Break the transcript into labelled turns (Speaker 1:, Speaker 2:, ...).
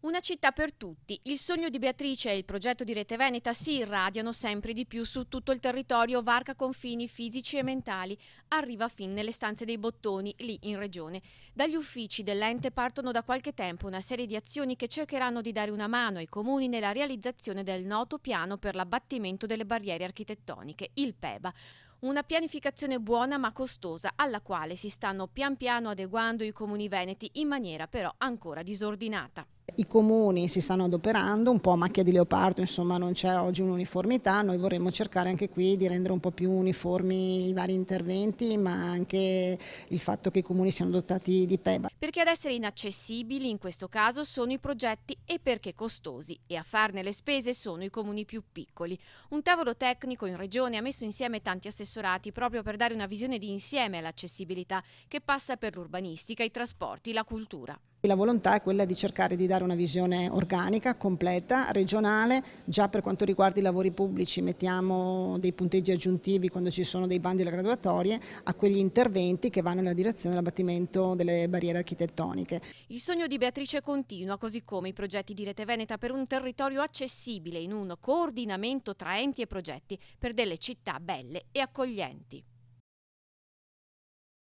Speaker 1: Una città per tutti. Il sogno di Beatrice e il progetto di Rete Veneta si irradiano sempre di più su tutto il territorio, varca confini fisici e mentali, arriva fin nelle stanze dei bottoni, lì in regione. Dagli uffici dell'ente partono da qualche tempo una serie di azioni che cercheranno di dare una mano ai comuni nella realizzazione del noto piano per l'abbattimento delle barriere architettoniche, il PEBA. Una pianificazione buona ma costosa alla quale si stanno pian piano adeguando i comuni veneti in maniera però ancora disordinata
Speaker 2: i comuni si stanno adoperando, un po' a macchia di leopardo, insomma non c'è oggi un'uniformità, noi vorremmo cercare anche qui di rendere un po' più uniformi i vari interventi, ma anche il fatto che i comuni siano dotati di PEBA.
Speaker 1: Perché ad essere inaccessibili in questo caso sono i progetti e perché costosi e a farne le spese sono i comuni più piccoli. Un tavolo tecnico in regione ha messo insieme tanti assessorati proprio per dare una visione di insieme all'accessibilità che passa per l'urbanistica, i trasporti, la cultura.
Speaker 2: La volontà è quella di cercare di dare una visione organica, completa, regionale, già per quanto riguarda i lavori pubblici mettiamo dei punteggi aggiuntivi quando ci sono dei bandi alle graduatorie a quegli interventi che vanno nella direzione dell'abbattimento delle barriere architettoniche.
Speaker 1: Il sogno di Beatrice continua, così come i progetti di Rete Veneta per un territorio accessibile in un coordinamento tra enti e progetti per delle città belle e accoglienti.